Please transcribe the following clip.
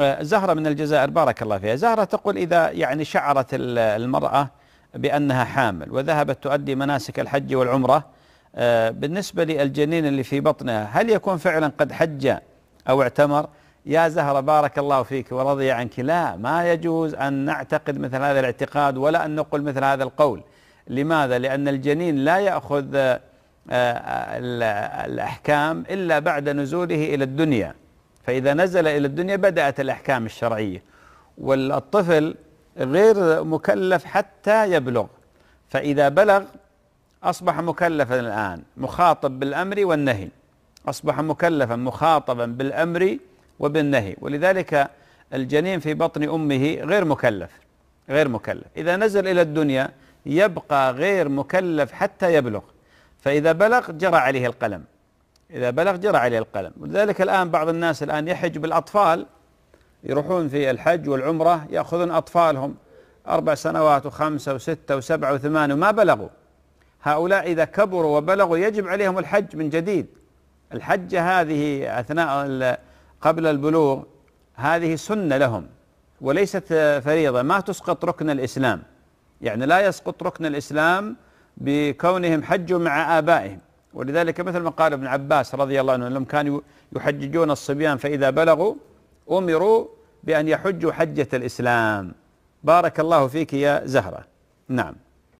آه، زهرة من الجزائر بارك الله فيها زهرة تقول إذا يعني شعرت المرأة بأنها حامل وذهبت تؤدي مناسك الحج والعمرة آه، بالنسبة للجنين اللي في بطنها هل يكون فعلا قد حج أو اعتمر يا زهرة بارك الله فيك ورضي عنك لا ما يجوز أن نعتقد مثل هذا الاعتقاد ولا أن نقول مثل هذا القول لماذا؟ لأن الجنين لا يأخذ آه، الأحكام إلا بعد نزوله إلى الدنيا فإذا نزل إلى الدنيا بدأت الأحكام الشرعية والطفل غير مكلف حتى يبلغ فإذا بلغ أصبح مكلفا الآن مخاطب بالأمر والنهي أصبح مكلفا مخاطبا بالأمر وبالنهي ولذلك الجنين في بطن أمه غير مكلف غير مكلف إذا نزل إلى الدنيا يبقى غير مكلف حتى يبلغ فإذا بلغ جرى عليه القلم إذا بلغ جرى عليه القلم ولذلك الآن بعض الناس الآن يحج بالأطفال يروحون في الحج والعمرة يأخذون أطفالهم أربع سنوات وخمسة وستة وسبعة وثمان وما بلغوا هؤلاء إذا كبروا وبلغوا يجب عليهم الحج من جديد الحجة هذه أثناء قبل البلوغ هذه سنة لهم وليست فريضة ما تسقط ركن الإسلام يعني لا يسقط ركن الإسلام بكونهم حجوا مع آبائهم ولذلك مثل ما قال ابن عباس رضي الله عنه لم كانوا يحججون الصبيان فإذا بلغوا أمروا بأن يحجوا حجة الإسلام بارك الله فيك يا زهرة نعم